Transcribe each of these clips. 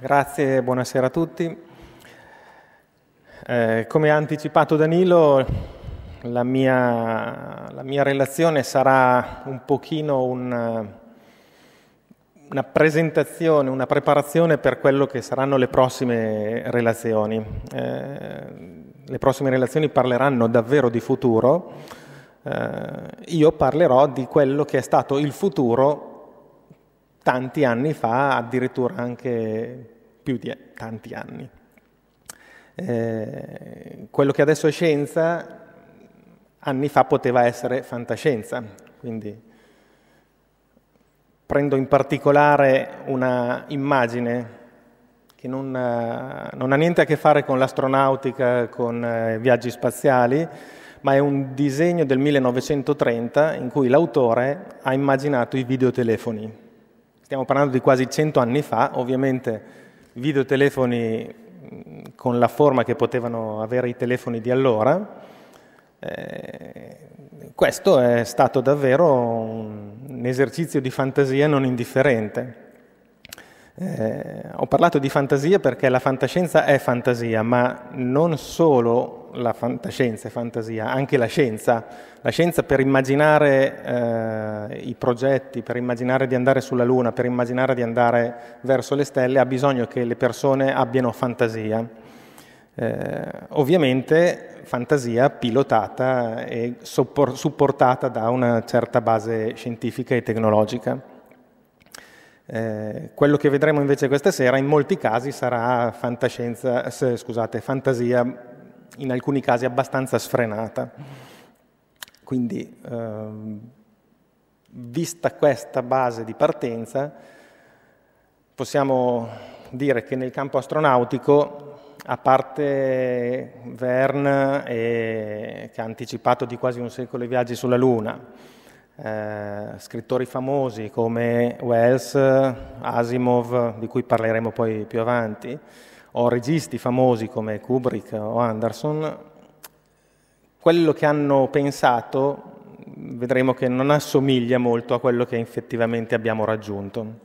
Grazie, buonasera a tutti. Eh, come ha anticipato Danilo, la mia, la mia, relazione sarà un pochino un, una presentazione, una preparazione per quello che saranno le prossime relazioni. Eh, le prossime relazioni parleranno davvero di futuro. Eh, io parlerò di quello che è stato il futuro tanti anni fa, addirittura anche più di tanti anni. Eh, quello che adesso è scienza, anni fa poteva essere fantascienza, quindi prendo in particolare una immagine che non, eh, non, ha niente a che fare con l'astronautica, con eh, viaggi spaziali, ma è un disegno del 1930 in cui l'autore ha immaginato i videotelefoni stiamo parlando di quasi 100 anni fa, ovviamente videotelefoni con la forma che potevano avere i telefoni di allora. Eh, questo è stato davvero un, un esercizio di fantasia non indifferente. Eh, ho parlato di fantasia perché la fantascienza è fantasia, ma non solo la fantascienza è fantasia, anche la scienza. La scienza per immaginare eh, i progetti, per immaginare di andare sulla Luna, per immaginare di andare verso le stelle, ha bisogno che le persone abbiano fantasia. Eh, ovviamente fantasia pilotata e suppor- supportata da una certa base scientifica e tecnologica. Eh, quello che vedremo invece questa sera in molti casi sarà scusate, fantasia in alcuni casi abbastanza sfrenata. Quindi, ehm, vista questa base di partenza, possiamo dire che nel campo astronautico, a parte Verne, che ha anticipato di quasi un secolo i viaggi sulla Luna, eh, scrittori famosi come Wells, Asimov, di cui parleremo poi più avanti, o registi famosi come Kubrick o Anderson, quello che hanno pensato vedremo che non assomiglia molto a quello che effettivamente abbiamo raggiunto.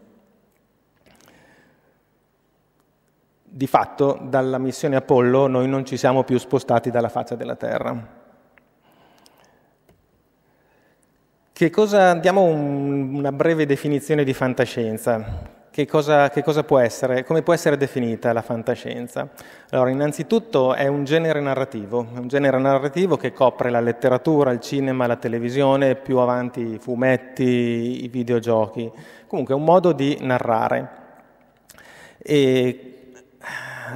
Di fatto dalla missione Apollo noi non ci siamo più spostati dalla faccia della Terra. Che cosa, diamo un, una breve definizione di fantascienza. Che cosa, che cosa, può essere, come può essere definita la fantascienza? Allora, innanzitutto è un genere narrativo, un genere narrativo che copre la letteratura, il cinema, la televisione, più avanti i fumetti, i videogiochi. Comunque è un modo di narrare. E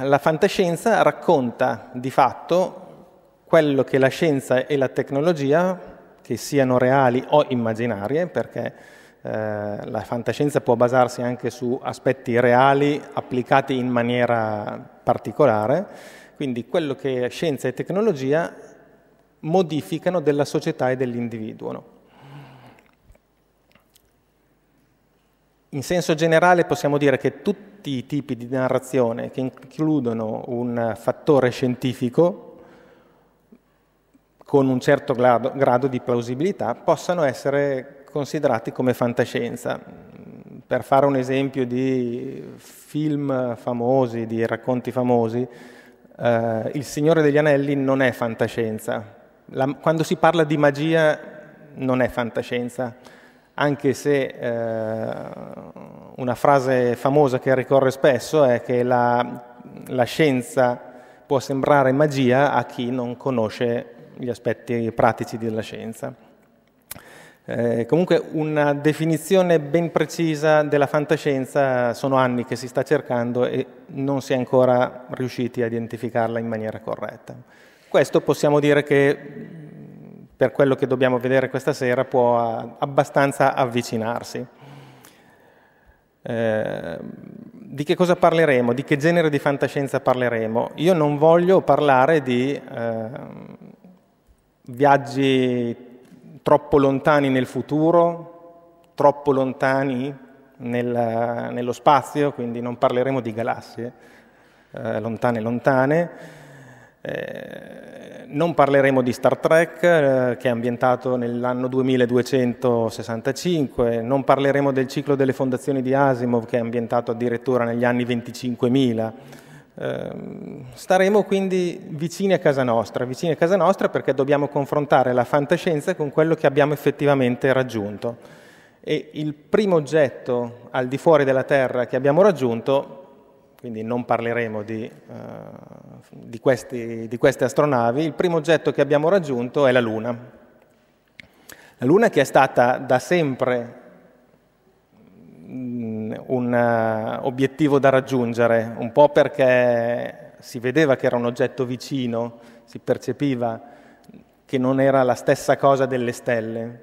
la fantascienza racconta di fatto quello che la scienza e la tecnologia che siano reali o immaginarie, perché eh, la fantascienza può basarsi anche su aspetti reali applicati in maniera particolare, quindi quello che scienza e tecnologia modificano della società e dell'individuo. No? In senso generale possiamo dire che tutti i tipi di narrazione che includono un fattore scientifico, con un certo grado, grado di plausibilità possano essere considerati come fantascienza. Per fare un esempio di film famosi, di racconti famosi, eh, Il Signore degli Anelli non è fantascienza. La, quando si parla di magia non è fantascienza, anche se eh, una frase famosa che ricorre spesso è che la, la scienza può sembrare magia a chi non conosce gli aspetti pratici della scienza. Eh, comunque una definizione ben precisa della fantascienza sono anni che si sta cercando e non si è ancora riusciti a identificarla in maniera corretta. Questo possiamo dire che mm, per quello che dobbiamo vedere questa sera può abbastanza avvicinarsi. Eh, di che cosa parleremo? Di che genere di fantascienza parleremo? Io non voglio parlare di... Eh, viaggi troppo lontani nel futuro, troppo lontani nel, nello spazio, quindi non parleremo di galassie eh, lontane lontane, eh, non parleremo di Star Trek eh, che è ambientato nell'anno 2265, non parleremo del ciclo delle fondazioni di Asimov che è ambientato addirittura negli anni 25.000 Ehm, staremo quindi vicini a casa nostra, vicini a casa nostra perché dobbiamo confrontare la fantascienza con quello che abbiamo effettivamente raggiunto. E il primo oggetto al di fuori della Terra che abbiamo raggiunto, quindi non parleremo di, uh, di, questi, di queste astronavi, il primo oggetto che abbiamo raggiunto è la Luna. La Luna che è stata da sempre mm, un eh, obiettivo da raggiungere, un po' perché si vedeva che era un oggetto vicino, si percepiva che non era la stessa cosa delle stelle.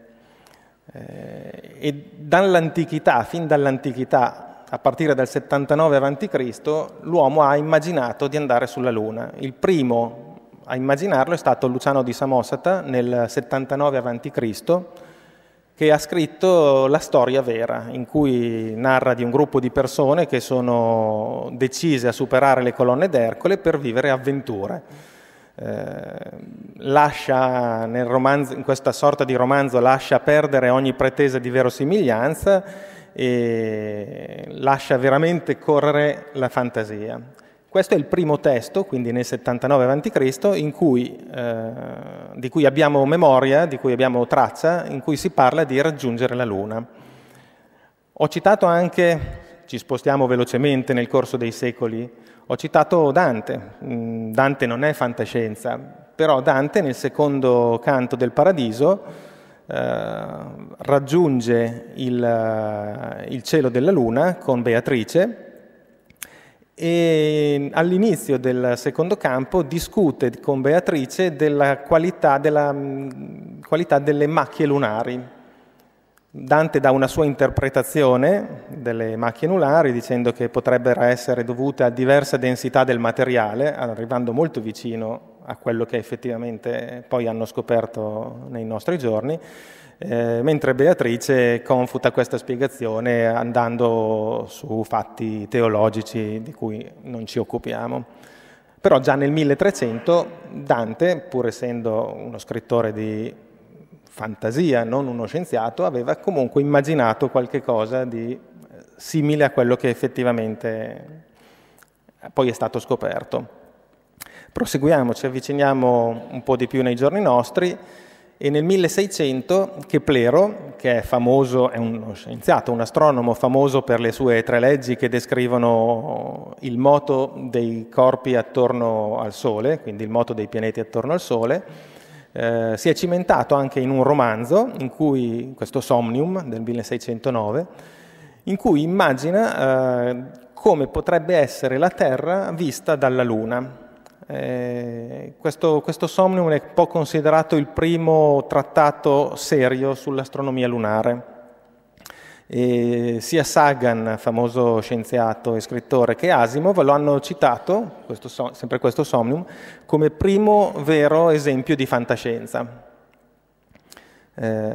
Eh, e dall'antichità, fin dall'antichità, a partire dal 79 a.C., l'uomo ha immaginato di andare sulla Luna. Il primo a immaginarlo è stato Luciano di Samosata nel 79 a.C., che ha scritto La storia vera, in cui narra di un gruppo di persone che sono decise a superare le colonne d'Ercole per vivere avventure. Eh, lascia romanzo, in questa sorta di romanzo lascia perdere ogni pretesa di verosimiglianza e lascia veramente correre la fantasia. Questo è il primo testo, quindi nel 79 a.C., cui, eh, di cui abbiamo memoria, di cui abbiamo traccia, in cui si parla di raggiungere la Luna. Ho citato anche, ci spostiamo velocemente nel corso dei secoli, ho citato Dante. Mm, Dante non è fantascienza, però Dante nel secondo canto del Paradiso eh, raggiunge il, il cielo della Luna con Beatrice e all'inizio del secondo campo discute con Beatrice della qualità, della mm, qualità delle macchie lunari. Dante dà una sua interpretazione delle macchie lunari dicendo che potrebbero essere dovute a diversa densità del materiale, arrivando molto vicino a quello che effettivamente poi hanno scoperto nei nostri giorni, eh, mentre Beatrice confuta questa spiegazione andando su fatti teologici di cui non ci occupiamo. Però già nel 1300 Dante, pur essendo uno scrittore di fantasia, non uno scienziato, aveva comunque immaginato qualche cosa di eh, simile a quello che effettivamente eh, poi è stato scoperto. Proseguiamo, ci avviciniamo un po' di più nei giorni nostri e nel 1600 Keplero, che è famoso, è uno scienziato, un astronomo famoso per le sue tre leggi che descrivono il moto dei corpi attorno al Sole, quindi il moto dei pianeti attorno al Sole, eh, si è cimentato anche in un romanzo, in cui, questo Somnium del 1609, in cui immagina eh, come potrebbe essere la Terra vista dalla Luna. Eh, questo, questo, Somnium è un po' considerato il primo trattato serio sull'astronomia lunare. E sia Sagan, famoso scienziato e scrittore, che Asimov lo hanno citato, questo, sempre questo Somnium, come primo vero esempio di fantascienza. Eh,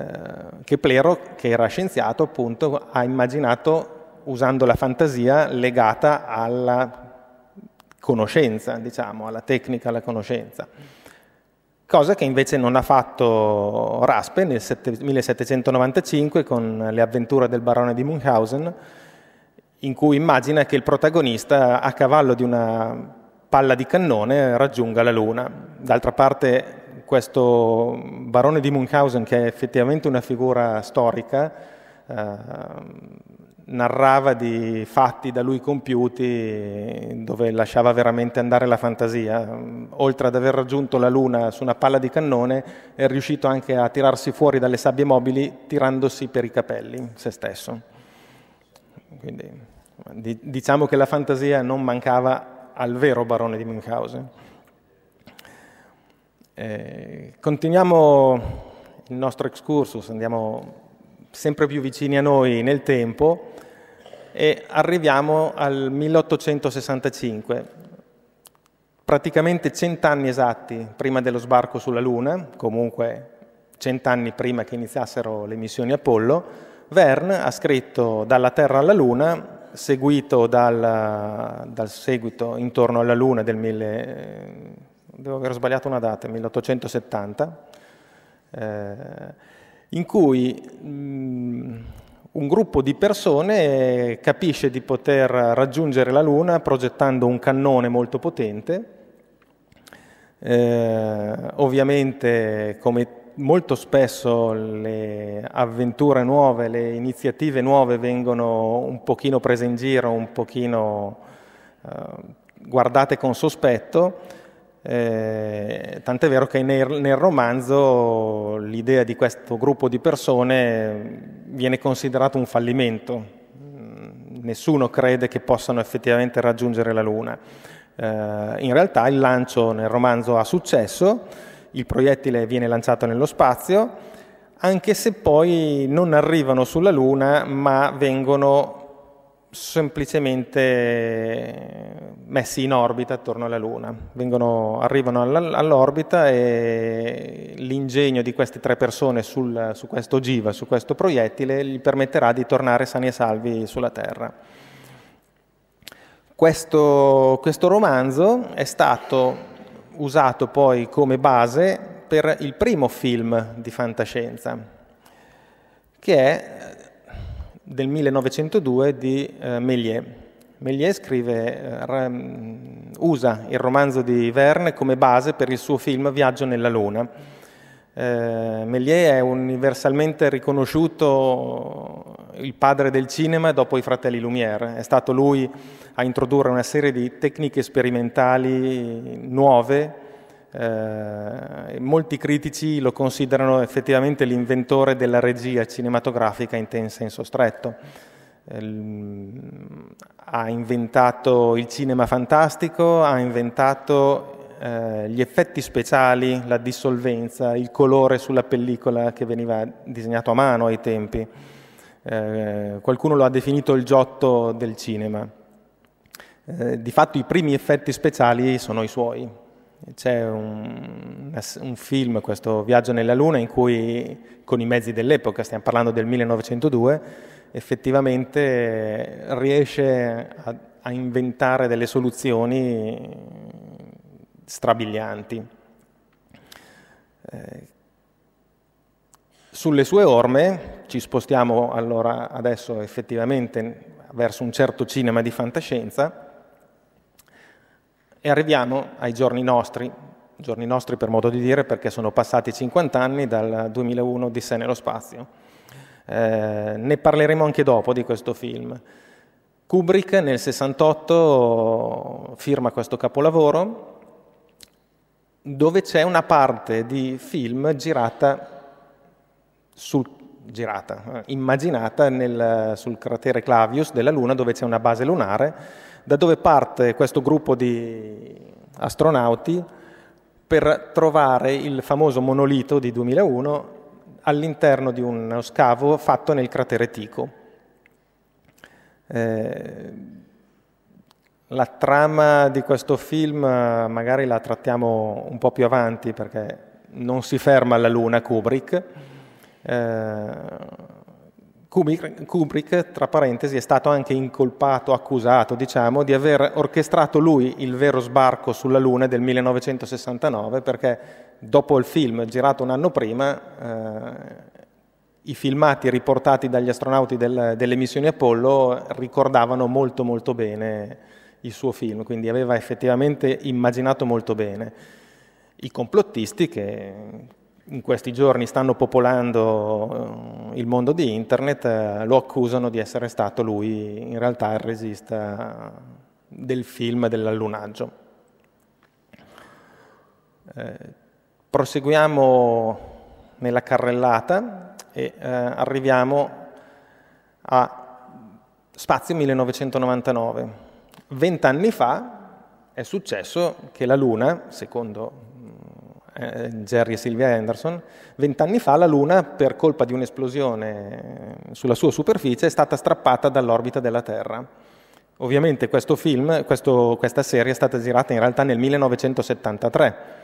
che che era scienziato, appunto, ha immaginato usando la fantasia legata alla conoscenza, diciamo, alla tecnica, alla conoscenza. Cosa che invece non ha fatto Raspe nel 1795 con le avventure del barone di Munchausen, in cui immagina che il protagonista a cavallo di una palla di cannone raggiunga la Luna. D'altra parte questo barone di Munchausen, che è effettivamente una figura storica, eh, narrava di fatti da lui compiuti dove lasciava veramente andare la fantasia. Oltre ad aver raggiunto la Luna su una palla di cannone, è riuscito anche a tirarsi fuori dalle sabbie mobili tirandosi per i capelli se stesso. Quindi, diciamo che la fantasia non mancava al vero barone di Münchhausen. Eh, continuiamo il nostro excursus, andiamo sempre più vicini a noi nel tempo e arriviamo al 1865, praticamente cent'anni esatti prima dello sbarco sulla Luna, comunque cent'anni prima che iniziassero le missioni Apollo, Verne ha scritto Dalla Terra alla Luna, seguito dal, dal seguito intorno alla Luna del 1000, devo aver sbagliato una data, 1870, eh, in cui mh, mm, un gruppo di persone eh, capisce di poter raggiungere la Luna progettando un cannone molto potente. Eh, ovviamente, come molto spesso le avventure nuove, le iniziative nuove vengono un pochino prese in giro, un pochino eh, guardate con sospetto, eh, tant'è vero che nel, nel, romanzo l'idea di questo gruppo di persone viene considerata un fallimento. Mm, nessuno crede che possano effettivamente raggiungere la Luna. Eh, in realtà il lancio nel romanzo ha successo, il proiettile viene lanciato nello spazio, anche se poi non arrivano sulla Luna ma vengono semplicemente eh, messi in orbita attorno alla Luna. Vengono, arrivano all'orbita e l'ingegno di queste tre persone sul, su questo ogiva, su questo proiettile, gli permetterà di tornare sani e salvi sulla Terra. Questo, questo romanzo è stato usato poi come base per il primo film di fantascienza, che è del 1902 di eh, Méliès. Méliès scrive, eh, usa il romanzo di Verne come base per il suo film Viaggio nella Luna. Eh, Méliès è universalmente riconosciuto eh, il padre del cinema dopo i fratelli Lumière. È stato lui a introdurre una serie di tecniche sperimentali nuove eh, molti critici lo considerano effettivamente l'inventore della regia cinematografica in, te- in senso stretto. Eh, ha inventato il cinema fantastico, ha inventato eh, gli effetti speciali, la dissolvenza, il colore sulla pellicola che veniva disegnato a mano ai tempi. Eh, qualcuno lo ha definito il giotto del cinema. Eh, di fatto i primi effetti speciali sono i suoi, c'è un, un, film, questo Viaggio nella Luna, in cui con i mezzi dell'epoca, stiamo parlando del 1902, effettivamente riesce a, a inventare delle soluzioni strabilianti. Eh, sulle sue orme ci spostiamo allora adesso effettivamente verso un certo cinema di fantascienza e arriviamo ai giorni nostri, giorni nostri per modo di dire perché sono passati 50 anni dal 2001 di Sé nello spazio. Eh, ne parleremo anche dopo di questo film. Kubrick nel 68 firma questo capolavoro dove c'è una parte di film girata, sul, girata immaginata nel, sul cratere Clavius della Luna dove c'è una base lunare da dove parte questo gruppo di astronauti per trovare il famoso monolito di 2001 all'interno di uno scavo fatto nel cratere Tico. Eh, la trama di questo film magari la trattiamo un po' più avanti perché non si ferma alla Luna Kubrick. Eh, Kubrick, tra parentesi, è stato anche incolpato, accusato, diciamo, di aver orchestrato lui il vero sbarco sulla Luna del 1969, perché dopo il film girato un anno prima, eh, i filmati riportati dagli astronauti del, delle missioni Apollo ricordavano molto molto bene il suo film, quindi aveva effettivamente immaginato molto bene. I complottisti che in questi giorni stanno popolando eh, il mondo di internet, eh, lo accusano di essere stato lui in realtà il regista del film dell'allunaggio. Eh, proseguiamo nella carrellata e arriviamo a Spazio 1999. Vent'anni fa è successo che la Luna, secondo eh, Jerry e Sylvia Anderson, vent'anni fa la Luna, per colpa di un'esplosione eh, sulla sua superficie, è stata strappata dall'orbita della Terra. Ovviamente questo film, questo, questa serie è stata girata in realtà nel 1973.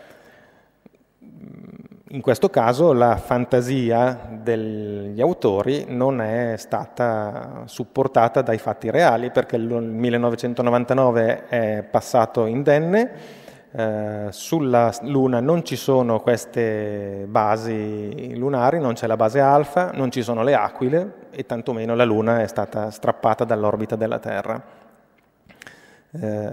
In questo caso la fantasia degli autori non è stata supportata dai fatti reali perché il 1999 è passato indenne eh, sulla Luna non ci sono queste basi lunari, non c'è la base alfa, non ci sono le aquile e tantomeno la Luna è stata strappata dall'orbita della Terra. Eh,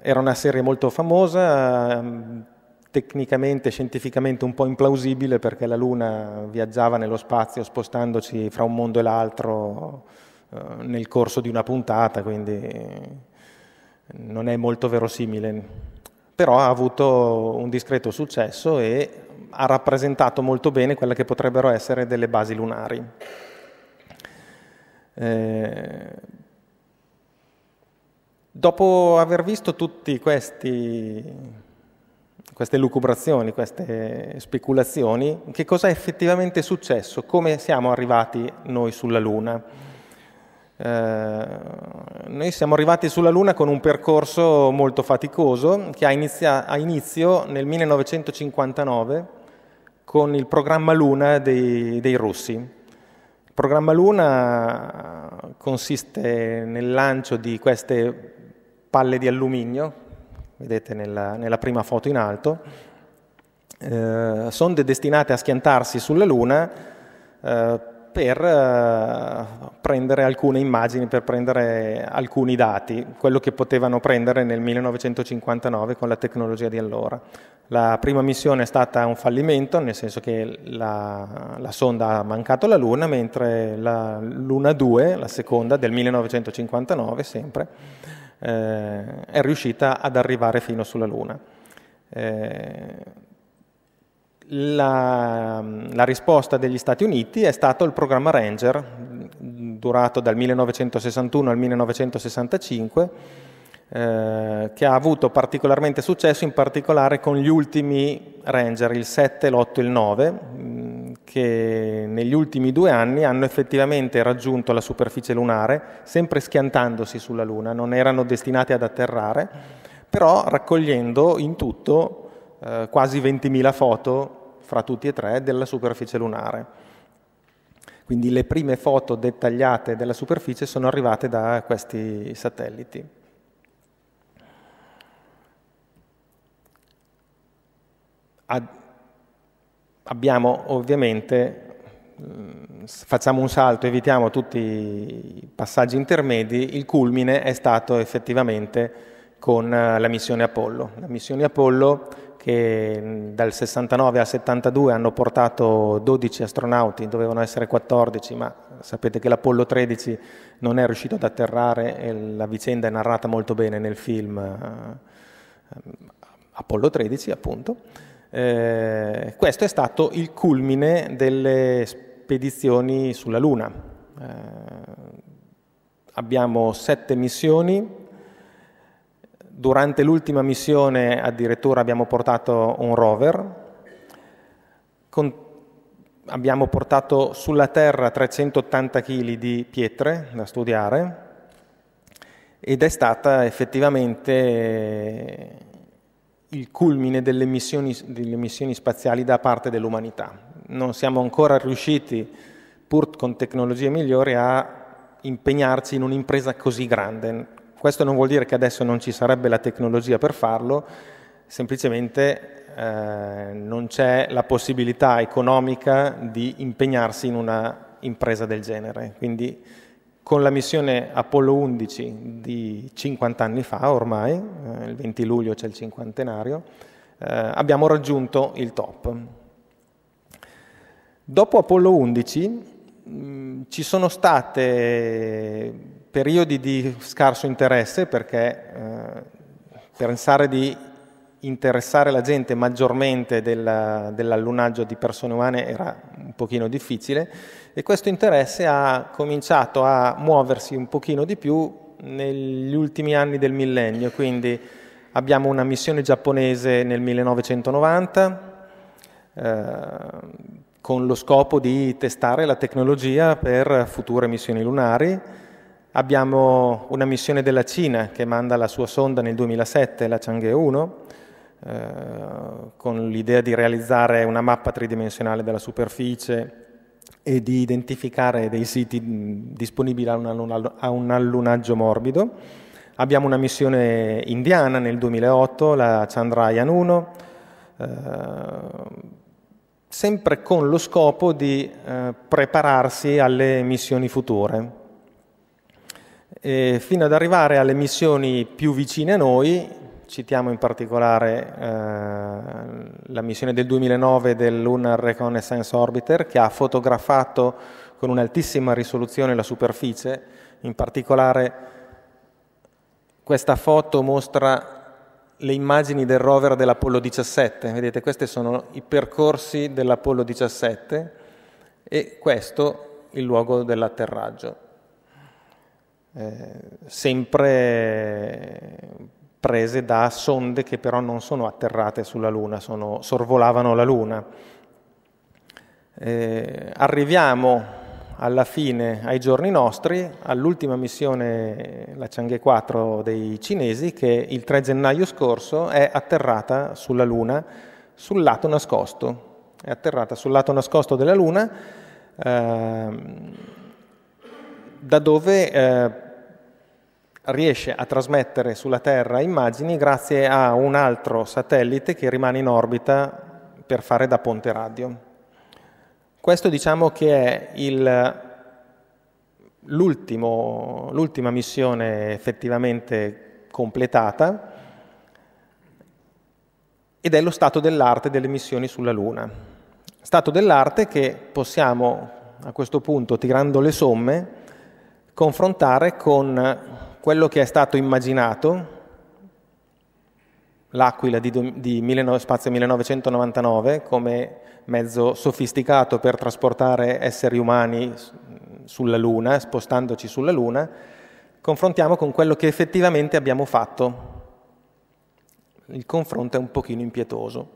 era una serie molto famosa, ehm, tecnicamente, scientificamente un po' implausibile perché la Luna viaggiava nello spazio spostandoci fra un mondo e l'altro eh, nel corso di una puntata, quindi non è molto verosimile però ha avuto un discreto successo e ha rappresentato molto bene quelle che potrebbero essere delle basi lunari. Eh, dopo aver visto tutte queste lucubrazioni, queste speculazioni, che cosa è effettivamente successo? Come siamo arrivati noi sulla Luna? Eh, noi siamo arrivati sulla Luna con un percorso molto faticoso che ha, inizia- ha inizio nel 1959 con il programma Luna dei, dei russi. Il programma Luna consiste nel lancio di queste palle di alluminio, vedete nella, nella prima foto in alto, eh, sonde destinate a schiantarsi sulla Luna eh, per eh, prendere alcune immagini, per prendere alcuni dati, quello che potevano prendere nel 1959 con la tecnologia di allora. La prima missione è stata un fallimento, nel senso che la, la sonda ha mancato la Luna, mentre la Luna 2, la seconda del 1959 sempre, eh, è riuscita ad arrivare fino sulla Luna. Eh, la, la, risposta degli Stati Uniti è stato il programma Ranger, durato dal 1961 al 1965, eh, che ha avuto particolarmente successo in particolare con gli ultimi Ranger, il 7, l'8 e il 9, mm, che negli ultimi due anni hanno effettivamente raggiunto la superficie lunare, sempre schiantandosi sulla Luna, non erano destinati ad atterrare, però raccogliendo in tutto eh, quasi 20.000 foto fra tutti e tre della superficie lunare. Quindi le prime foto dettagliate della superficie sono arrivate da questi satelliti. Ad abbiamo ovviamente, mm, facciamo un salto, evitiamo tutti i passaggi intermedi, il culmine è stato effettivamente con eh, la missione Apollo. La missione Apollo che mm, dal 69 al 72 hanno portato 12 astronauti, dovevano essere 14, ma sapete che l'Apollo 13 non è riuscito ad atterrare e la vicenda è narrata molto bene nel film eh, Apollo 13, appunto. Eh, questo è stato il culmine delle spedizioni sulla Luna. Eh, abbiamo sette missioni Durante l'ultima missione addirittura abbiamo portato un rover, con, abbiamo portato sulla Terra 380 kg di pietre da studiare ed è stata effettivamente eh, il culmine delle missioni, delle missioni spaziali da parte dell'umanità. Non siamo ancora riusciti, pur con tecnologie migliori, a impegnarci in un'impresa così grande questo non vuol dire che adesso non ci sarebbe la tecnologia per farlo, semplicemente eh, non c'è la possibilità economica di impegnarsi in una impresa del genere. Quindi con la missione Apollo 11 di 50 anni fa ormai, eh, il 20 luglio c'è il cinquantenario, eh, abbiamo raggiunto il top. Dopo Apollo 11 mh, mm, ci sono state periodi di scarso interesse perché eh, pensare di interessare la gente maggiormente della, dell'allunaggio di persone umane era un pochino difficile e questo interesse ha cominciato a muoversi un pochino di più negli ultimi anni del millennio, quindi abbiamo una missione giapponese nel 1990 eh, con lo scopo di testare la tecnologia per future missioni lunari Abbiamo una missione della Cina che manda la sua sonda nel 2007, la Chang'e 1, eh, con l'idea di realizzare una mappa tridimensionale della superficie e di identificare dei siti mm, disponibili a un, allunaggio morbido. Abbiamo una missione indiana nel 2008, la Chandrayaan 1, eh, sempre con lo scopo di eh, prepararsi alle missioni future eh, fino ad arrivare alle missioni più vicine a noi, citiamo in particolare eh, la missione del 2009 del Lunar Reconnaissance Orbiter che ha fotografato con un'altissima risoluzione la superficie, in particolare questa foto mostra le immagini del rover dell'Apollo 17, vedete questi sono i percorsi dell'Apollo 17 e questo il luogo dell'atterraggio. Eh, sempre prese da sonde che però non sono atterrate sulla Luna, sono, sorvolavano la Luna. Eh, arriviamo alla fine, ai giorni nostri, all'ultima missione, la Chang'e 4 dei cinesi, che il 3 gennaio scorso è atterrata sulla Luna, sul lato nascosto. È atterrata sul lato nascosto della Luna, eh, da dove eh, riesce a trasmettere sulla Terra immagini grazie a un altro satellite che rimane in orbita per fare da ponte radio. Questo diciamo che è il, l'ultima missione effettivamente completata ed è lo stato dell'arte delle missioni sulla Luna. Stato dell'arte che possiamo a questo punto, tirando le somme, confrontare con quello che è stato immaginato, l'Aquila di, di 19, Spazio 1999, come mezzo sofisticato per trasportare esseri umani sulla Luna, spostandoci sulla Luna, confrontiamo con quello che effettivamente abbiamo fatto. Il confronto è un pochino impietoso,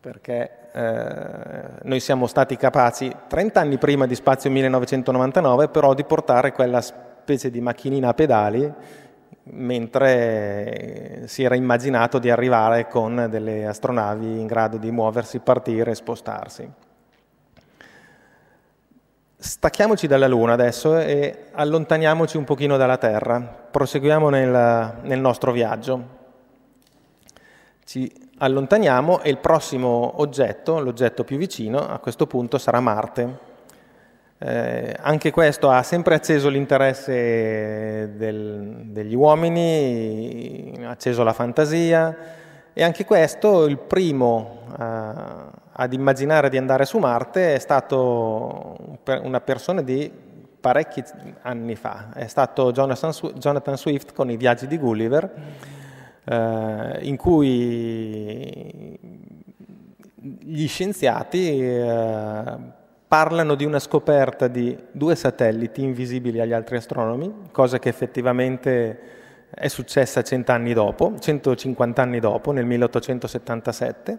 perché eh, noi siamo stati capaci, 30 anni prima di Spazio 1999, però di portare quella specie di macchinina a pedali, mentre si era immaginato di arrivare con delle astronavi in grado di muoversi, partire e spostarsi. Stacchiamoci dalla Luna adesso e allontaniamoci un pochino dalla Terra, proseguiamo nel, nel nostro viaggio. Ci allontaniamo e il prossimo oggetto, l'oggetto più vicino, a questo punto sarà Marte. Eh, anche questo ha sempre acceso l'interesse del, degli uomini, ha acceso la fantasia e anche questo il primo eh, ad immaginare di andare su Marte è stato una persona di parecchi anni fa, è stato Jonathan Swift con i viaggi di Gulliver, eh, in cui gli scienziati eh, parlano di una scoperta di due satelliti invisibili agli altri astronomi, cosa che effettivamente è successa cent'anni dopo, 150 anni dopo, nel 1877,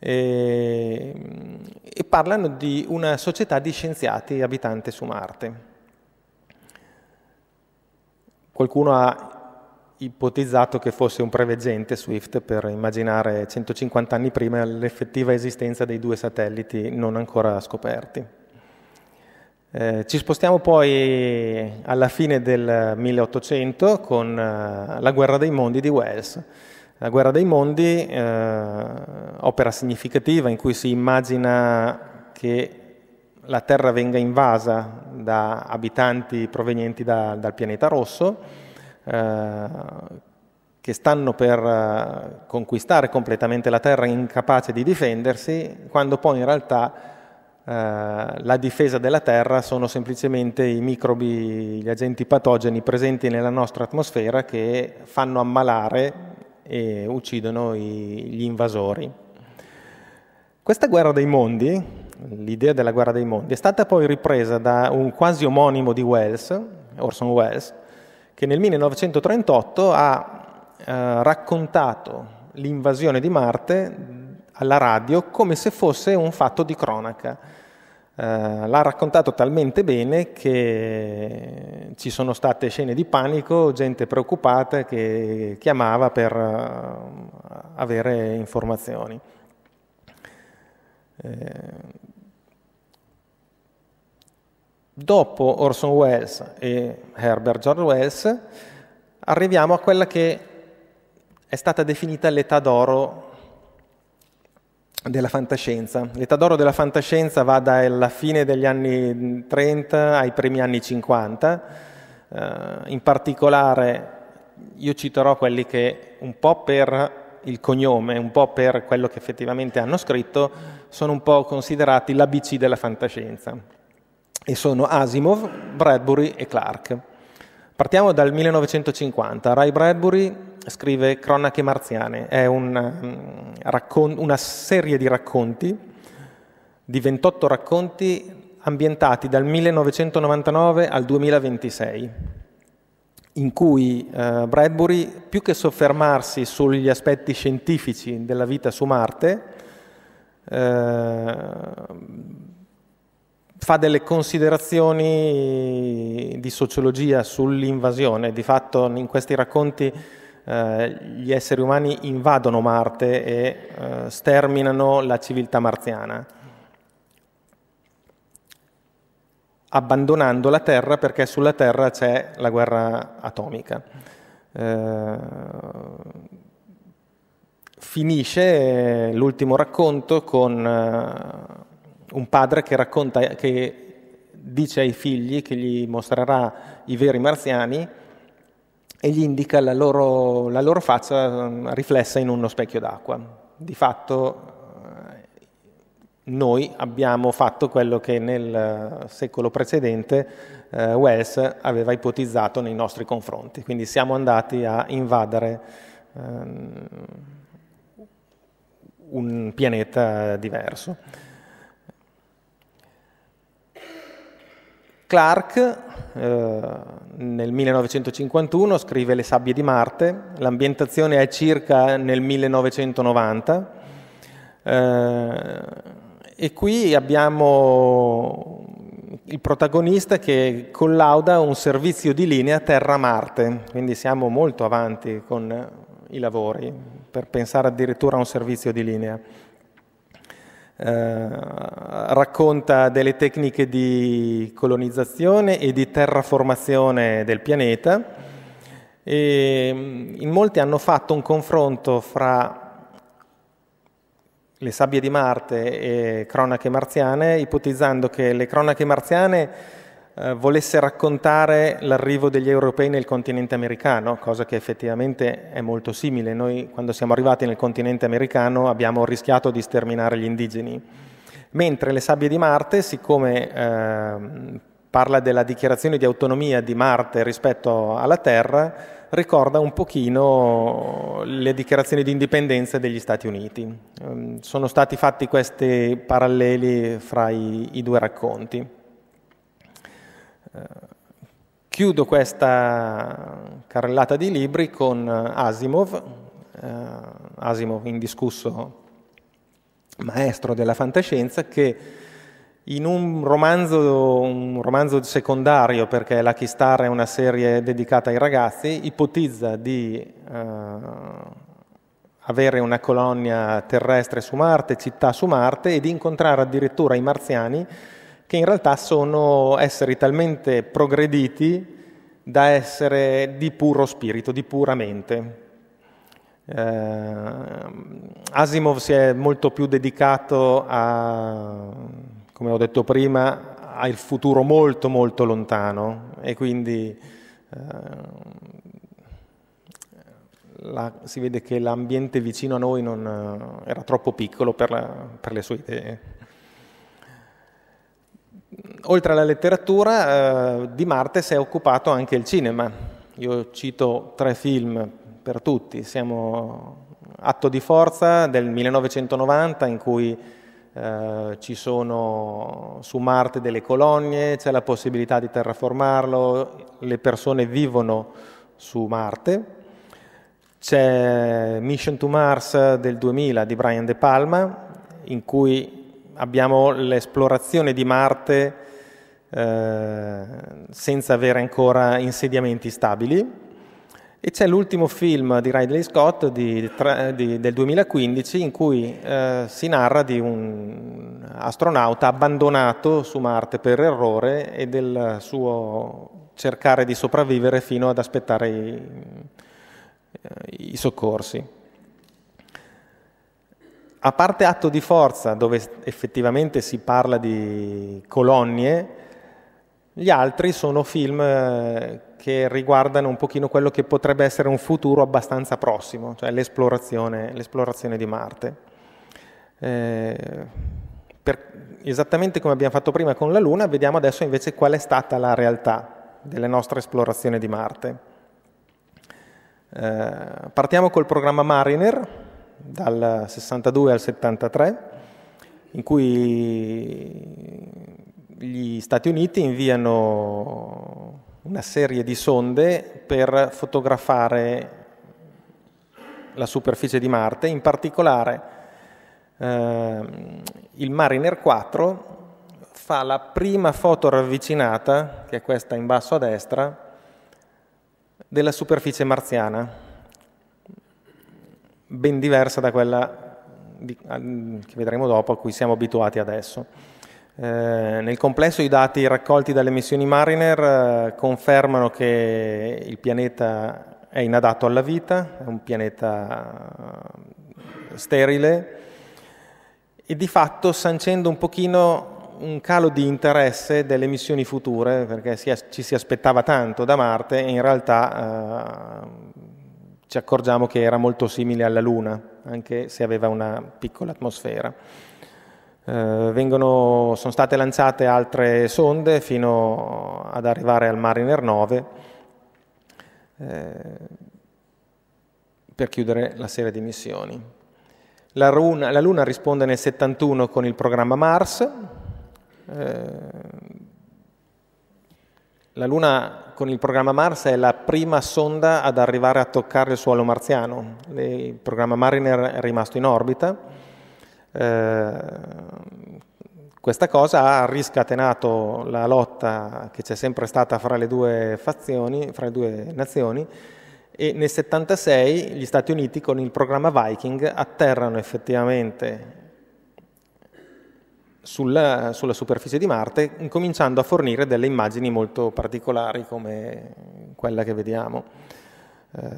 e, mm, e parlano di una società di scienziati abitante su Marte. Qualcuno ha ipotizzato che fosse un preveggente Swift per immaginare 150 anni prima l'effettiva esistenza dei due satelliti non ancora scoperti. Eh, ci spostiamo poi alla fine del 1800 con eh, la guerra dei mondi di Wells. La guerra dei mondi, eh, opera significativa in cui si immagina che la Terra venga invasa da abitanti provenienti da, dal pianeta rosso, eh, che stanno per eh, conquistare completamente la terra incapace di difendersi, quando poi in realtà eh, la difesa della terra sono semplicemente i microbi, gli agenti patogeni presenti nella nostra atmosfera che fanno ammalare e uccidono i, gli invasori. Questa guerra dei mondi, l'idea della guerra dei mondi, è stata poi ripresa da un quasi omonimo di Wells, Orson Welles, che nel 1938 ha eh, raccontato l'invasione di Marte alla radio come se fosse un fatto di cronaca. Eh, l'ha raccontato talmente bene che ci sono state scene di panico, gente preoccupata che chiamava per eh, avere informazioni. Eh, Dopo Orson Welles e Herbert George Welles arriviamo a quella che è stata definita l'età d'oro della fantascienza. L'età d'oro della fantascienza va dalla fine degli anni 30 ai primi anni 50, uh, eh, in particolare io citerò quelli che un po' per il cognome, un po' per quello che effettivamente hanno scritto, sono un po' considerati l'ABC della fantascienza e sono Asimov, Bradbury e Clark. Partiamo dal 1950. Ray Bradbury scrive Cronache marziane, è un, um, una serie di racconti, di 28 racconti ambientati dal 1999 al 2026, in cui uh, Bradbury, più che soffermarsi sugli aspetti scientifici della vita su Marte, uh, fa delle considerazioni di sociologia sull'invasione. Di fatto in questi racconti eh, gli esseri umani invadono Marte e eh, sterminano la civiltà marziana, abbandonando la Terra perché sulla Terra c'è la guerra atomica. Eh, finisce l'ultimo racconto con eh, un padre che racconta, che dice ai figli che gli mostrerà i veri marziani e gli indica la loro, la loro faccia mm, riflessa in uno specchio d'acqua. Di fatto eh, noi abbiamo fatto quello che nel eh, secolo precedente eh, Wells aveva ipotizzato nei nostri confronti, quindi siamo andati a invadere ehm, un pianeta diverso. Clark eh, nel 1951 scrive Le sabbie di Marte, l'ambientazione è circa nel 1990 eh, e qui abbiamo il protagonista che collauda un servizio di linea Terra-Marte, quindi siamo molto avanti con i lavori per pensare addirittura a un servizio di linea. Eh, racconta delle tecniche di colonizzazione e di terraformazione del pianeta e mm, in molti hanno fatto un confronto fra le sabbie di Marte e cronache marziane, ipotizzando che le cronache marziane eh, volesse raccontare l'arrivo degli europei nel continente americano, cosa che effettivamente è molto simile. Noi quando siamo arrivati nel continente americano abbiamo rischiato di sterminare gli indigeni. Mentre le sabbie di Marte, siccome eh, parla della dichiarazione di autonomia di Marte rispetto alla Terra, ricorda un pochino le dichiarazioni di indipendenza degli Stati Uniti. Ehm, sono stati fatti questi paralleli fra i, i due racconti. Chiudo questa carrellata di libri con eh, Asimov, eh, Asimov indiscusso maestro della fantascienza, che in un romanzo, un romanzo secondario, perché Lucky Star è una serie dedicata ai ragazzi, ipotizza di eh, avere una colonia terrestre su Marte, città su Marte e di incontrare addirittura i marziani che in realtà sono esseri talmente progrediti da essere di puro spirito, di pura mente. Eh, Asimov si è molto più dedicato a, come ho detto prima, al futuro molto molto lontano e quindi eh, la, si vede che l'ambiente vicino a noi non, eh, era troppo piccolo per, la, per le sue idee oltre alla letteratura, eh, di Marte si è occupato anche il cinema. Io cito tre film per tutti. Siamo Atto di forza del 1990 in cui eh, ci sono su Marte delle colonie, c'è la possibilità di terraformarlo, le persone vivono su Marte. C'è Mission to Mars del 2000 di Brian De Palma in cui abbiamo l'esplorazione di Marte eh, senza avere ancora insediamenti stabili e c'è l'ultimo film di Ridley Scott di, di, del 2015 in cui eh, si narra di un astronauta abbandonato su Marte per errore e del suo cercare di sopravvivere fino ad aspettare i, eh, i soccorsi a parte atto di forza, dove effettivamente si parla di colonie, gli altri sono film eh, che riguardano un pochino quello che potrebbe essere un futuro abbastanza prossimo, cioè l'esplorazione, l'esplorazione di Marte. Eh, per, esattamente come abbiamo fatto prima con la Luna, vediamo adesso invece qual è stata la realtà delle nostre esplorazioni di Marte. Eh, partiamo col programma Mariner, dal 62 al 73, in cui gli Stati Uniti inviano una serie di sonde per fotografare la superficie di Marte, in particolare eh, il Mariner 4 fa la prima foto ravvicinata, che è questa in basso a destra, della superficie marziana ben diversa da quella di, che vedremo dopo, a cui siamo abituati adesso. Eh, nel complesso i dati raccolti dalle missioni Mariner eh, confermano che il pianeta è inadatto alla vita, è un pianeta eh, sterile e di fatto sancendo un pochino un calo di interesse delle missioni future, perché si, ci si aspettava tanto da Marte e in realtà eh, ci accorgiamo che era molto simile alla Luna, anche se aveva una piccola atmosfera. Eh, vengono, sono state lanciate altre sonde fino ad arrivare al Mariner 9 eh, per chiudere la serie di missioni. La, Runa, la Luna risponde nel 71 con il programma Mars. Eh, la Luna con il programma Mars è la prima sonda ad arrivare a toccare il suolo marziano. Il programma Mariner è rimasto in orbita. Eh, questa cosa ha riscatenato la lotta che c'è sempre stata fra le due fazioni, fra le due nazioni, e nel 1976 gli Stati Uniti con il programma Viking atterrano effettivamente sulla, sulla, superficie di Marte, cominciando a fornire delle immagini molto particolari come quella che vediamo. Eh,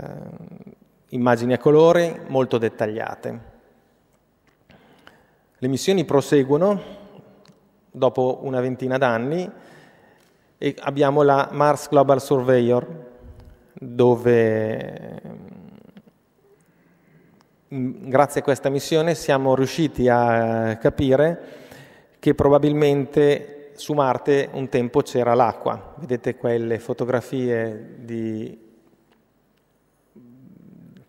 immagini a colori molto dettagliate. Le missioni proseguono dopo una ventina d'anni e abbiamo la Mars Global Surveyor dove mm, grazie a questa missione siamo riusciti a capire che probabilmente su Marte un tempo c'era l'acqua. Vedete quelle fotografie di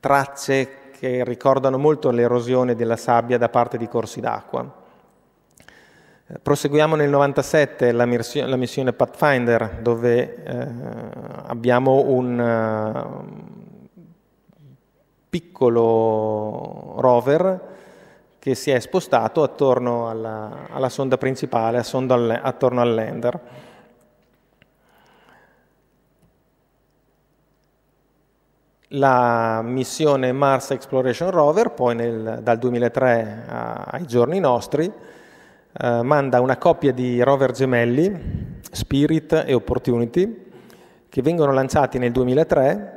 tracce che ricordano molto l'erosione della sabbia da parte di corsi d'acqua. Proseguiamo nel 97 la, missione, la missione Pathfinder dove eh, abbiamo un uh, piccolo rover che si è spostato attorno alla, alla sonda principale, sonda, attorno al lander. La missione Mars Exploration Rover, poi nel, dal 2003 a, ai giorni nostri, eh, manda una coppia di rover gemelli, Spirit e Opportunity, che vengono lanciati nel 2003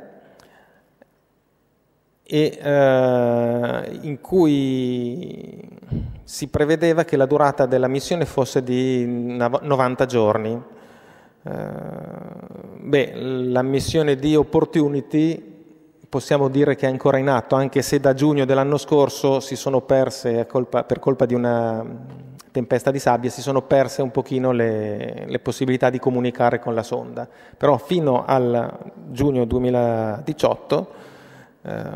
e eh, in cui si prevedeva che la durata della missione fosse di 90 giorni. Eh, beh, la missione di Opportunity possiamo dire che è ancora in atto, anche se da giugno dell'anno scorso si sono perse, colpa, per colpa di una tempesta di sabbia, si sono perse un pochino le, le possibilità di comunicare con la sonda. Però fino al giugno 2018 eh,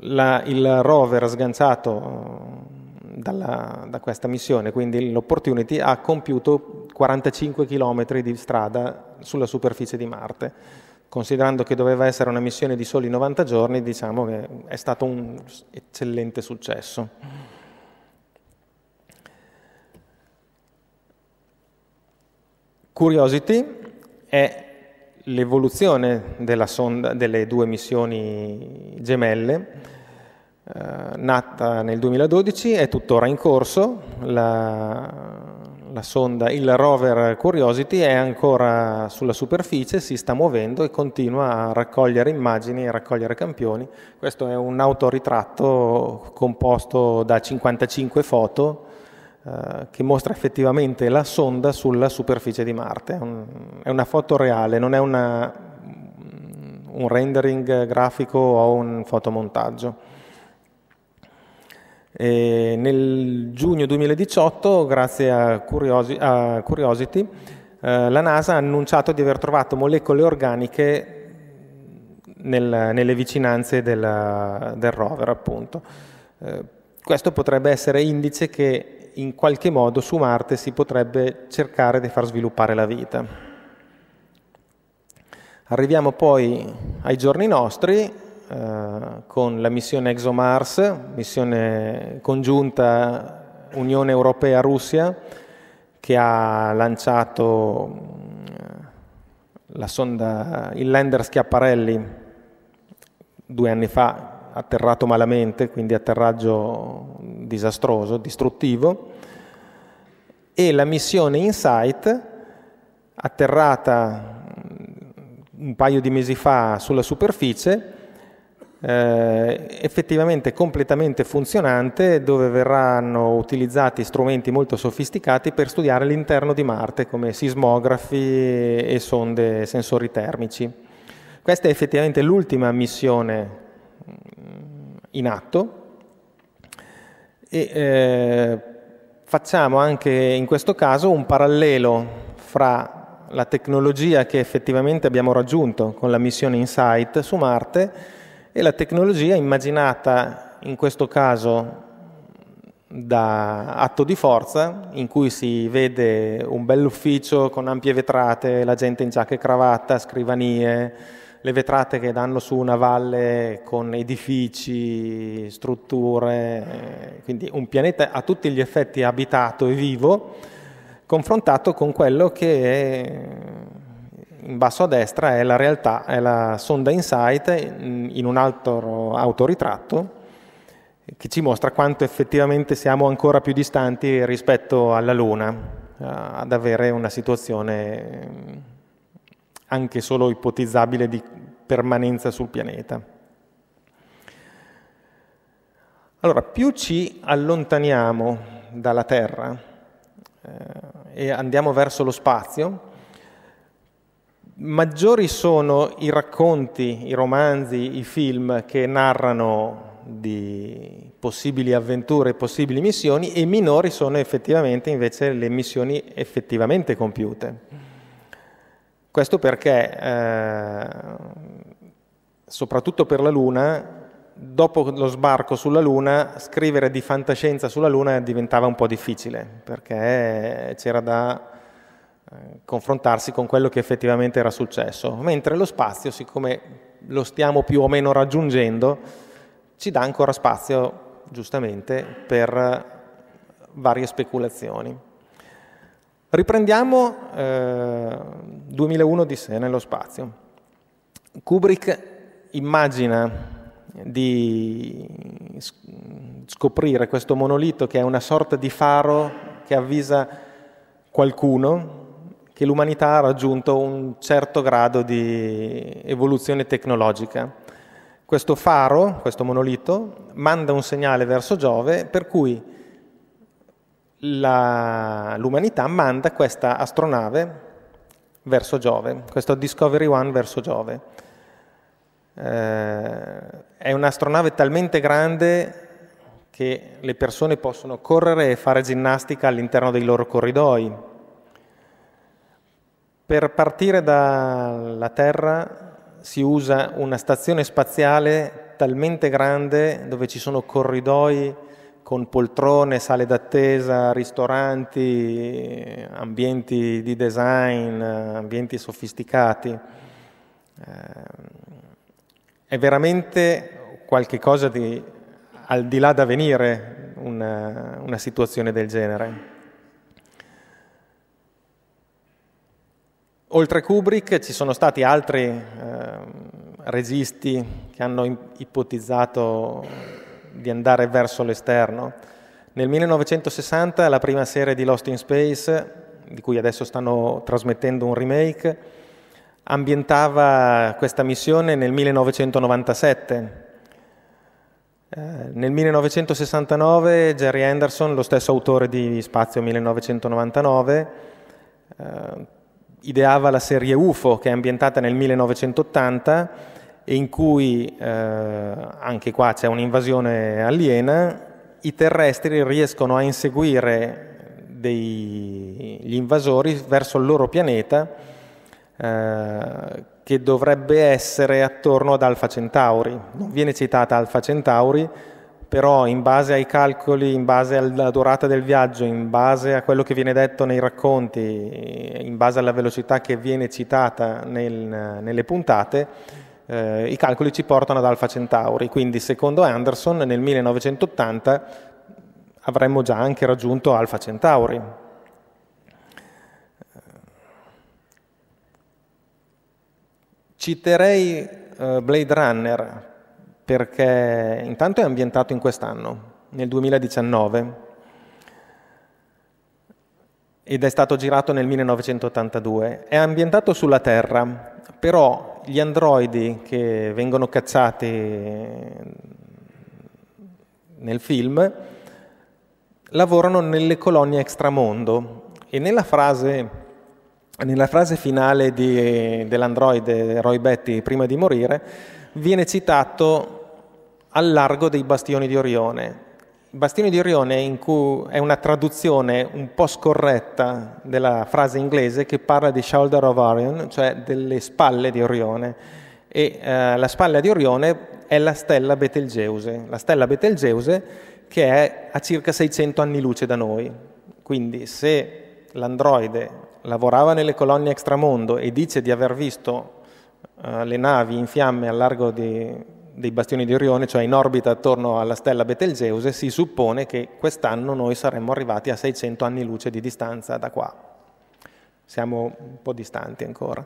la, il rover sganciato eh, dalla, da questa missione, quindi l'Opportunity, ha compiuto 45 km di strada sulla superficie di Marte. Considerando che doveva essere una missione di soli 90 giorni, diciamo che è stato un eccellente successo. Curiosity è l'evoluzione delle due missioni gemelle, eh, nata nel 2012, è tuttora in corso. La, la sonda, il rover Curiosity è ancora sulla superficie, si sta muovendo e continua a raccogliere immagini, e raccogliere campioni. Questo è un autoritratto composto da 55 foto eh, che mostra effettivamente la sonda sulla superficie di Marte. È, un, è una foto reale, non è una, mm, un rendering grafico o un fotomontaggio. E nel giugno 2018, grazie a, Curiosi a Curiosity, eh, la NASA ha annunciato di aver trovato molecole organiche nel, nelle vicinanze della, del rover, appunto. Eh, questo potrebbe essere indice che in qualche modo su Marte si potrebbe cercare di far sviluppare la vita. Arriviamo poi ai giorni nostri eh, con la missione ExoMars, missione congiunta Unione Europea-Russia, che ha lanciato mm, la sonda, il lander Schiaparelli due anni fa atterrato malamente, quindi atterraggio disastroso, distruttivo, e la missione Insight, atterrata mm, un paio di mesi fa sulla superficie, eh, effettivamente completamente funzionante, dove verranno utilizzati strumenti molto sofisticati per studiare l'interno di Marte, come sismografi e sonde sensori termici. Questa è effettivamente l'ultima missione in atto e eh, facciamo anche in questo caso un parallelo fra la tecnologia che effettivamente abbiamo raggiunto con la missione Insight su Marte e la tecnologia immaginata in questo caso da atto di forza in cui si vede un bell'ufficio con ampie vetrate, la gente in giacca e cravatta, scrivanie, le vetrate che danno su una valle con edifici, strutture, eh, quindi un pianeta a tutti gli effetti abitato e vivo, confrontato con quello che è in basso a destra è la realtà, è la sonda Insight in un altro autoritratto che ci mostra quanto effettivamente siamo ancora più distanti rispetto alla Luna eh, ad avere una situazione anche solo ipotizzabile di permanenza sul pianeta. Allora, più ci allontaniamo dalla Terra eh, e andiamo verso lo spazio, maggiori sono i racconti, i romanzi, i film che narrano di possibili avventure, possibili missioni e minori sono effettivamente invece le missioni effettivamente compiute. Questo perché, eh, soprattutto per la Luna, dopo lo sbarco sulla Luna, scrivere di fantascienza sulla Luna diventava un po' difficile, perché eh, c'era da eh, confrontarsi con quello che effettivamente era successo, mentre lo spazio, siccome lo stiamo più o meno raggiungendo, ci dà ancora spazio, giustamente, per eh, varie speculazioni. Riprendiamo eh, 2001 di sé nello spazio. Kubrick immagina di scoprire questo monolito che è una sorta di faro che avvisa qualcuno che l'umanità ha raggiunto un certo grado di evoluzione tecnologica. Questo faro, questo monolito, manda un segnale verso Giove per cui la, l'umanità manda questa astronave verso Giove, questo Discovery One verso Giove. Eh, è un'astronave talmente grande che le persone possono correre e fare ginnastica all'interno dei loro corridoi. Per partire dalla Terra si usa una stazione spaziale talmente grande dove ci sono corridoi con poltrone, sale d'attesa, ristoranti, ambienti di design, ambienti sofisticati. Eh, è veramente qualcosa di al di là da venire una, una situazione del genere. Oltre a Kubrick ci sono stati altri eh, registi che hanno ipotizzato di andare verso l'esterno. Nel 1960 la prima serie di Lost in Space, di cui adesso stanno trasmettendo un remake, ambientava questa missione nel 1997. Eh, nel 1969 Jerry Anderson, lo stesso autore di Spazio 1999, eh, ideava la serie UFO che è ambientata nel 1980 in cui eh, anche qua c'è un'invasione aliena, i terrestri riescono a inseguire dei, gli invasori verso il loro pianeta eh, che dovrebbe essere attorno ad Alfa Centauri. Non viene citata Alfa Centauri, però in base ai calcoli, in base alla durata del viaggio, in base a quello che viene detto nei racconti, in base alla velocità che viene citata nel, nelle puntate, eh, i calcoli ci portano ad Alfa Centauri, quindi secondo Anderson nel 1980 avremmo già anche raggiunto Alfa Centauri. Citerei eh, Blade Runner perché intanto è ambientato in quest'anno, nel 2019, ed è stato girato nel 1982. È ambientato sulla Terra, però gli androidi che vengono cacciati nel film lavorano nelle colonie extramondo e nella frase, nella frase finale di, dell'androide Roy Betty prima di morire viene citato al largo dei bastioni di Orione Bastione di Orione in cui è una traduzione un po' scorretta della frase inglese che parla di shoulder of Orion, cioè delle spalle di Orione. E eh, la spalla di Orione è la stella Betelgeuse, la stella Betelgeuse che è a circa 600 anni luce da noi. Quindi se l'androide lavorava nelle colonie extramondo e dice di aver visto eh, le navi in fiamme al largo di dei bastioni di Orione, cioè in orbita attorno alla stella Betelgeuse, si suppone che quest'anno noi saremmo arrivati a 600 anni luce di distanza da qua. Siamo un po' distanti ancora.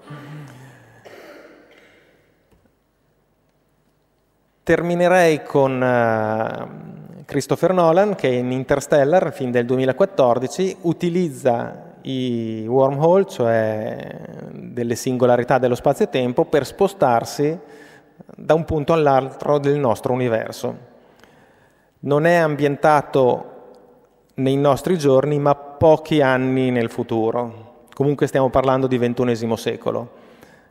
Terminerei con eh, Christopher Nolan che in Interstellar, fin del 2014, utilizza i wormhole, cioè delle singolarità dello spazio e tempo, per spostarsi da un punto all'altro del nostro universo. Non è ambientato nei nostri giorni, ma pochi anni nel futuro. Comunque stiamo parlando di ventunesimo secolo.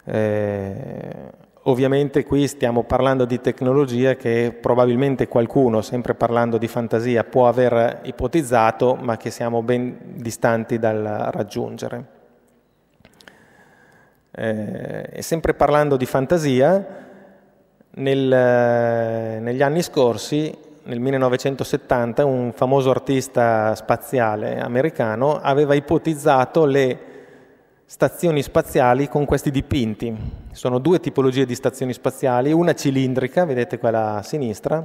Eh, Ovviamente qui stiamo parlando di tecnologie che probabilmente qualcuno, sempre parlando di fantasia, può aver ipotizzato, ma che siamo ben distanti dal raggiungere. Eh, e sempre parlando di fantasia, nel, eh, negli anni scorsi, nel 1970, un famoso artista spaziale americano aveva ipotizzato le stazioni spaziali con questi dipinti. Sono due tipologie di stazioni spaziali, una cilindrica, vedete quella a sinistra,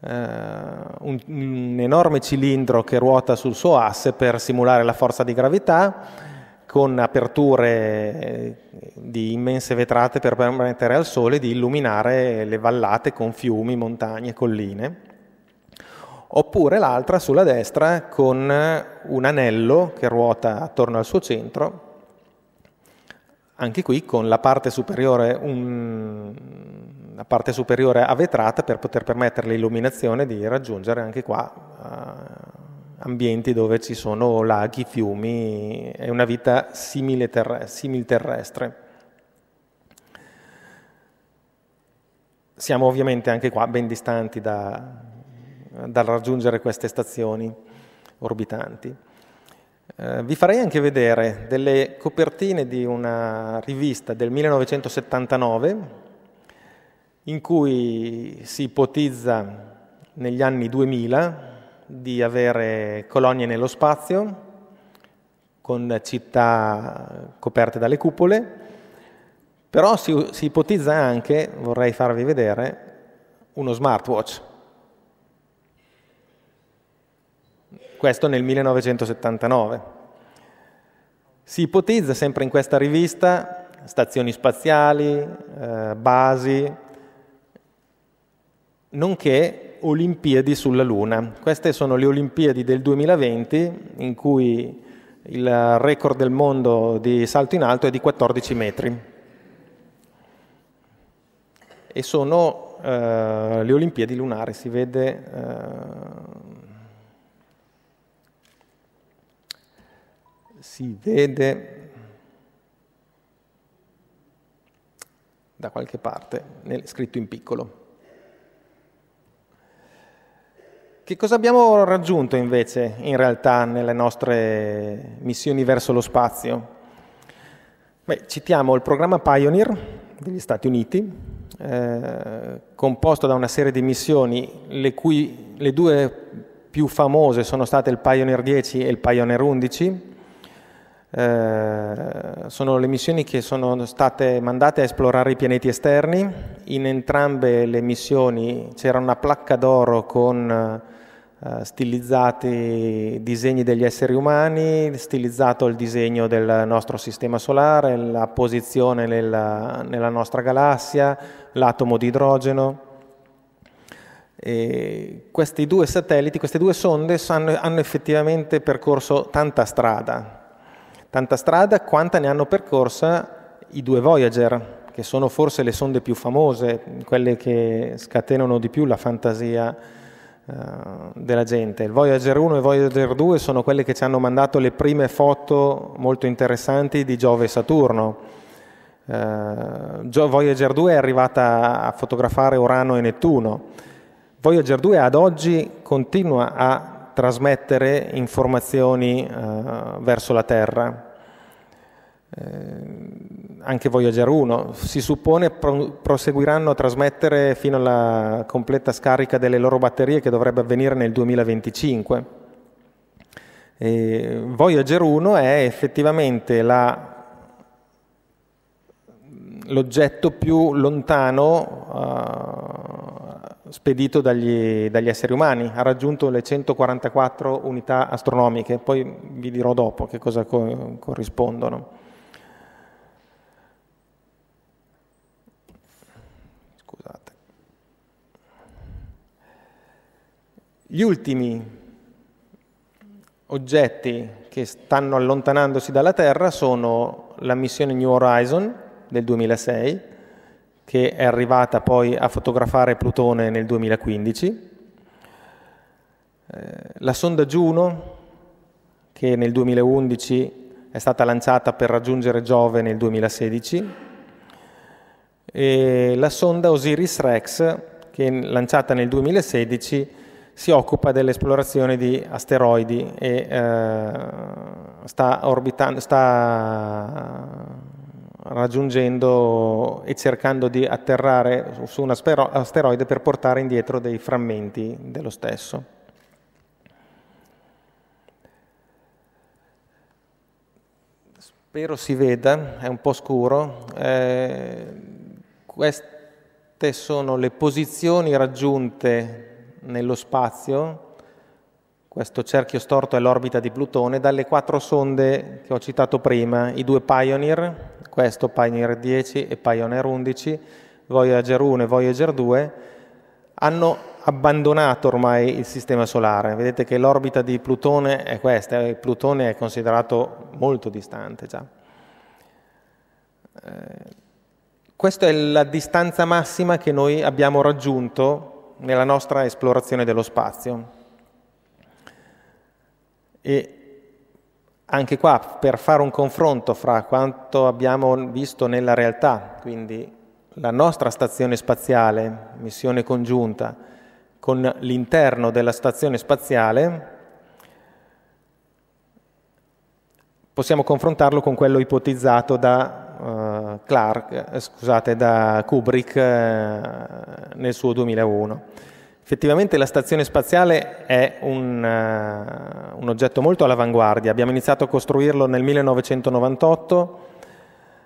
eh, un, un enorme cilindro che ruota sul suo asse per simulare la forza di gravità con aperture eh, di immense vetrate per permettere al sole di illuminare le vallate con fiumi, montagne, colline, oppure l'altra sulla destra con un anello che ruota attorno al suo centro, anche qui con la parte superiore, un, la parte superiore a vetrata per poter permettere l'illuminazione di raggiungere anche qua eh, ambienti dove ci sono laghi, fiumi, è una vita simile terrestre. Siamo ovviamente anche qua ben distanti da, dal raggiungere queste stazioni orbitanti. Eh, vi farei anche vedere delle copertine di una rivista del 1979 in cui si ipotizza negli anni 2000 di avere colonie nello spazio con città coperte dalle cupole, però si, si ipotizza anche, vorrei farvi vedere, uno smartwatch. Questo nel 1979. Si ipotizza sempre in questa rivista stazioni spaziali, eh, basi, nonché Olimpiadi sulla Luna. Queste sono le Olimpiadi del 2020 in cui il record del mondo di salto in alto è di 14 metri. E sono eh, le Olimpiadi lunari, si vede... Eh, si vede da qualche parte, nel, scritto in piccolo. Che cosa abbiamo raggiunto invece in realtà nelle nostre missioni verso lo spazio? Beh, citiamo il programma Pioneer degli Stati Uniti, eh, composto da una serie di missioni, le cui le due più famose sono state il Pioneer 10 e il Pioneer 11, eh, sono le missioni che sono state mandate a esplorare i pianeti esterni. In entrambe le missioni c'era una placca d'oro con eh, stilizzati disegni degli esseri umani, stilizzato il disegno del nostro sistema solare, la posizione nella, nella nostra galassia, l'atomo di idrogeno. E questi due satelliti, queste due sonde hanno effettivamente percorso tanta strada tanta strada quanta ne hanno percorsa i due Voyager, che sono forse le sonde più famose, quelle che scatenano di più la fantasia eh, della gente. Il Voyager 1 e il Voyager 2 sono quelle che ci hanno mandato le prime foto molto interessanti di Giove e Saturno. Uh, Voyager 2 è arrivata a fotografare Urano e Nettuno. Voyager 2 ad oggi continua a trasmettere informazioni eh, verso la terra. Eh, anche Voyager 1 si suppone pro proseguiranno a trasmettere fino alla completa scarica delle loro batterie che dovrebbe avvenire nel 2025. E Voyager 1 è effettivamente l'oggetto più lontano eh, spedito dagli, dagli, esseri umani, ha raggiunto le 144 unità astronomiche, poi vi dirò dopo che cosa co corrispondono. Scusate. Gli ultimi oggetti che stanno allontanandosi dalla Terra sono la missione New Horizon del 2006, che è arrivata poi a fotografare Plutone nel 2015, eh, la sonda Juno, che nel 2011 è stata lanciata per raggiungere Giove nel 2016, e la sonda Osiris-Rex, che lanciata nel 2016 si occupa dell'esplorazione di asteroidi e eh, sta, orbitando, sta raggiungendo e cercando di atterrare su un asteroide per portare indietro dei frammenti dello stesso. Spero si veda, è un po' scuro. Eh, queste sono le posizioni raggiunte nello spazio questo cerchio storto è l'orbita di Plutone. Dalle quattro sonde che ho citato prima, i due Pioneer, questo Pioneer 10 e Pioneer 11, Voyager 1 e Voyager 2, hanno abbandonato ormai il sistema solare. Vedete che l'orbita di Plutone è questa, e Plutone è considerato molto distante già. Eh, questa è la distanza massima che noi abbiamo raggiunto nella nostra esplorazione dello spazio. E anche qua, per fare un confronto fra quanto abbiamo visto nella realtà, quindi la nostra stazione spaziale, missione congiunta, con l'interno della stazione spaziale, possiamo confrontarlo con quello ipotizzato da, uh, Clark, eh, scusate, da Kubrick eh, nel suo 2001. Effettivamente la stazione spaziale è un, uh, un oggetto molto all'avanguardia, abbiamo iniziato a costruirlo nel 1998,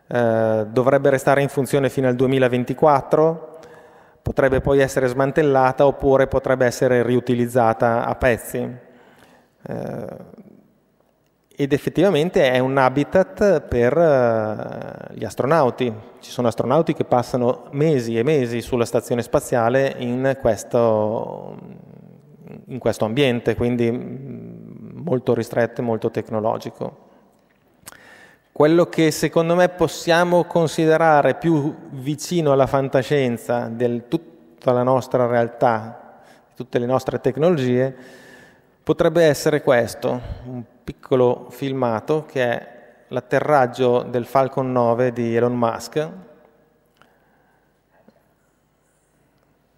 uh, eh, dovrebbe restare in funzione fino al 2024, potrebbe poi essere smantellata oppure potrebbe essere riutilizzata a pezzi. Uh, ed effettivamente è un habitat per eh, gli astronauti. Ci sono astronauti che passano mesi e mesi sulla stazione spaziale in questo, in questo ambiente, quindi mm, molto ristretto e molto tecnologico. Quello che secondo me possiamo considerare più vicino alla fantascienza di tutta la nostra realtà, di tutte le nostre tecnologie, Potrebbe essere questo, un piccolo filmato che è l'atterraggio del Falcon 9 di Elon Musk,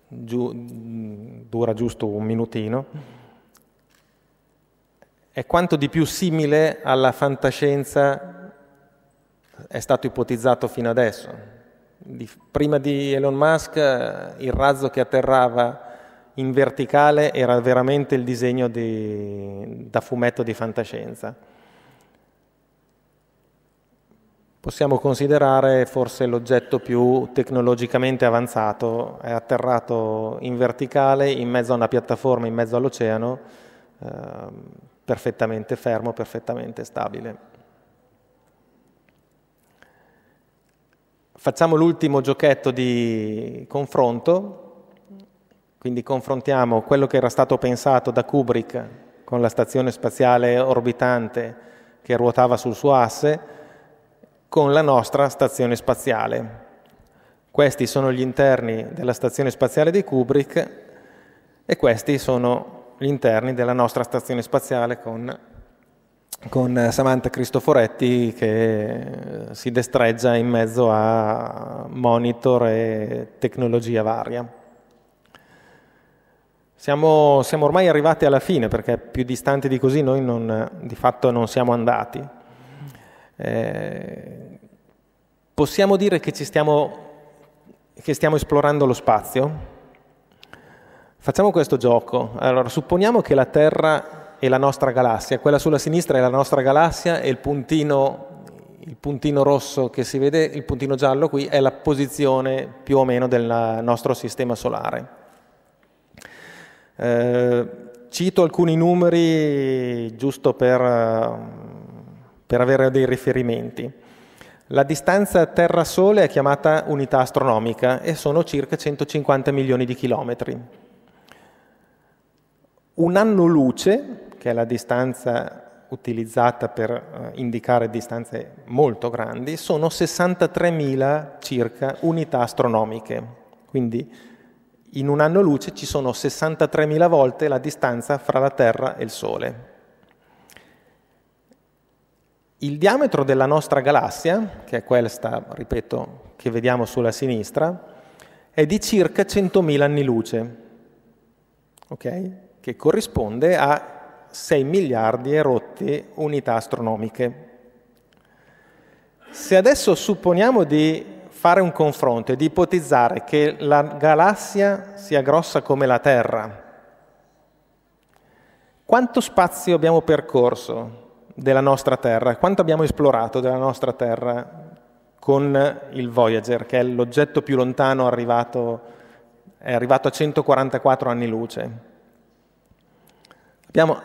Giù, dura giusto un minutino, è quanto di più simile alla fantascienza è stato ipotizzato fino adesso. Di, prima di Elon Musk eh, il razzo che atterrava in verticale era veramente il disegno di, da fumetto di fantascienza. Possiamo considerare forse l'oggetto più tecnologicamente avanzato, è atterrato in verticale, in mezzo a una piattaforma, in mezzo all'oceano, eh, perfettamente fermo, perfettamente stabile. Facciamo l'ultimo giochetto di confronto quindi confrontiamo quello che era stato pensato da Kubrick con la stazione spaziale orbitante che ruotava sul suo asse con la nostra stazione spaziale. Questi sono gli interni della stazione spaziale di Kubrick e questi sono gli interni della nostra stazione spaziale con, con eh, Samantha Cristoforetti che eh, si destreggia in mezzo a monitor e tecnologia varia. Siamo, siamo, ormai arrivati alla fine perché più distanti di così noi non, di fatto non siamo andati. Eh, possiamo dire che, stiamo, che stiamo esplorando lo spazio? Facciamo questo gioco. Allora, supponiamo che la Terra è la nostra galassia, quella sulla sinistra è la nostra galassia e il puntino, il puntino rosso che si vede, il puntino giallo qui, è la posizione più o meno del nostro sistema solare. Eh, cito alcuni numeri giusto per, per avere dei riferimenti. La distanza Terra-Sole è chiamata unità astronomica e sono circa 150 milioni di chilometri. Un anno luce, che è la distanza utilizzata per eh, indicare distanze molto grandi, sono 63.000 circa unità astronomiche. Quindi in un anno luce ci sono 63.000 volte la distanza fra la Terra e il Sole. Il diametro della nostra galassia, che è questa, ripeto, che vediamo sulla sinistra, è di circa 100.000 anni luce, okay? che corrisponde a 6 miliardi e rotti unità astronomiche. Se adesso supponiamo di fare un confronto e di ipotizzare che la galassia sia grossa come la Terra, quanto spazio abbiamo percorso della nostra Terra? Quanto abbiamo esplorato della nostra Terra con il Voyager, che è l'oggetto più lontano arrivato, è arrivato a 144 anni luce? Abbiamo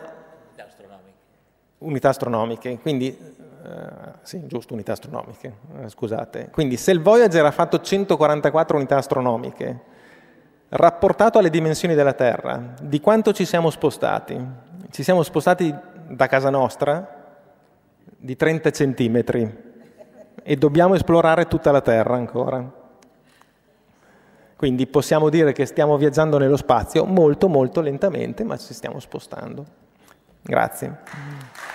unità astronomiche, quindi eh, sì, giusto, unità astronomiche, eh, scusate. Quindi se il Voyager ha fatto 144 unità astronomiche, rapportato alle dimensioni della Terra, di quanto ci siamo spostati? Ci siamo spostati da casa nostra di 30 centimetri e dobbiamo esplorare tutta la Terra ancora. Quindi possiamo dire che stiamo viaggiando nello spazio molto molto lentamente, ma ci stiamo spostando. Grazie.